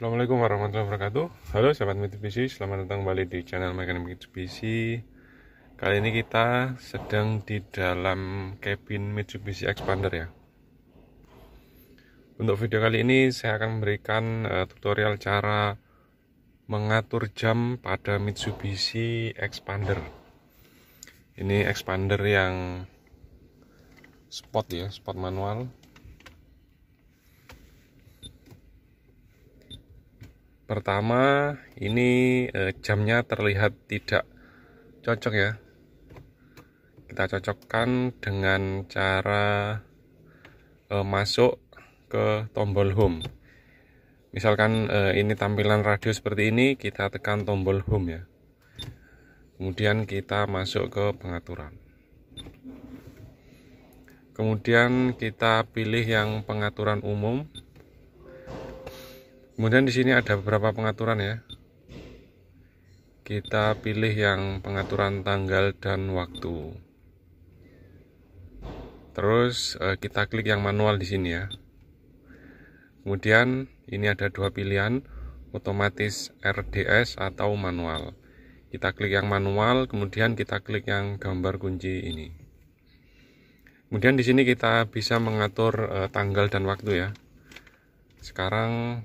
Assalamualaikum warahmatullahi wabarakatuh Halo sahabat Mitsubishi, selamat datang kembali di channel Mekanik Mitsubishi Kali ini kita sedang di dalam cabin Mitsubishi Expander ya Untuk video kali ini saya akan memberikan eh, tutorial cara mengatur jam pada Mitsubishi Expander Ini Expander yang spot ya, spot manual Pertama, ini eh, jamnya terlihat tidak cocok ya. Kita cocokkan dengan cara eh, masuk ke tombol home. Misalkan eh, ini tampilan radio seperti ini, kita tekan tombol home ya. Kemudian kita masuk ke pengaturan. Kemudian kita pilih yang pengaturan umum kemudian di sini ada beberapa pengaturan ya kita pilih yang pengaturan tanggal dan waktu terus eh, kita klik yang manual di sini ya kemudian ini ada dua pilihan otomatis RDS atau manual kita klik yang manual kemudian kita klik yang gambar kunci ini kemudian di sini kita bisa mengatur eh, tanggal dan waktu ya sekarang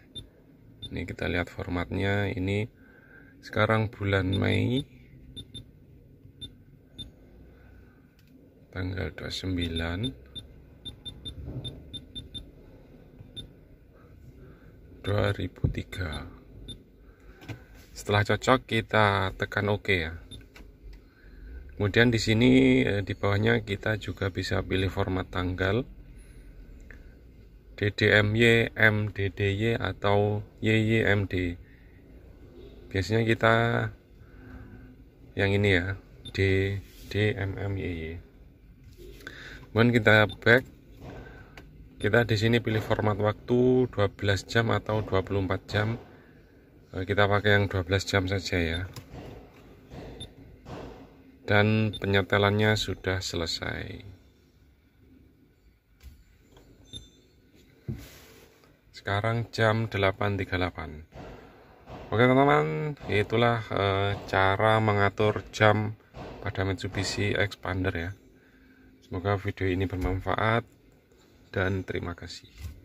ini kita lihat formatnya ini sekarang bulan Mei tanggal 29 2003 setelah cocok kita tekan OK ya kemudian di sini eh, di bawahnya kita juga bisa pilih format tanggal DDMY, MDDY atau YYMD. Biasanya kita yang ini ya, DDMMYY. Kemudian kita back kita di sini pilih format waktu 12 jam atau 24 jam. Eh, kita pakai yang 12 jam saja ya. Dan penyetelannya sudah selesai. Sekarang jam 8.38 Oke teman-teman, itulah e, cara mengatur jam pada Mitsubishi Expander ya Semoga video ini bermanfaat dan terima kasih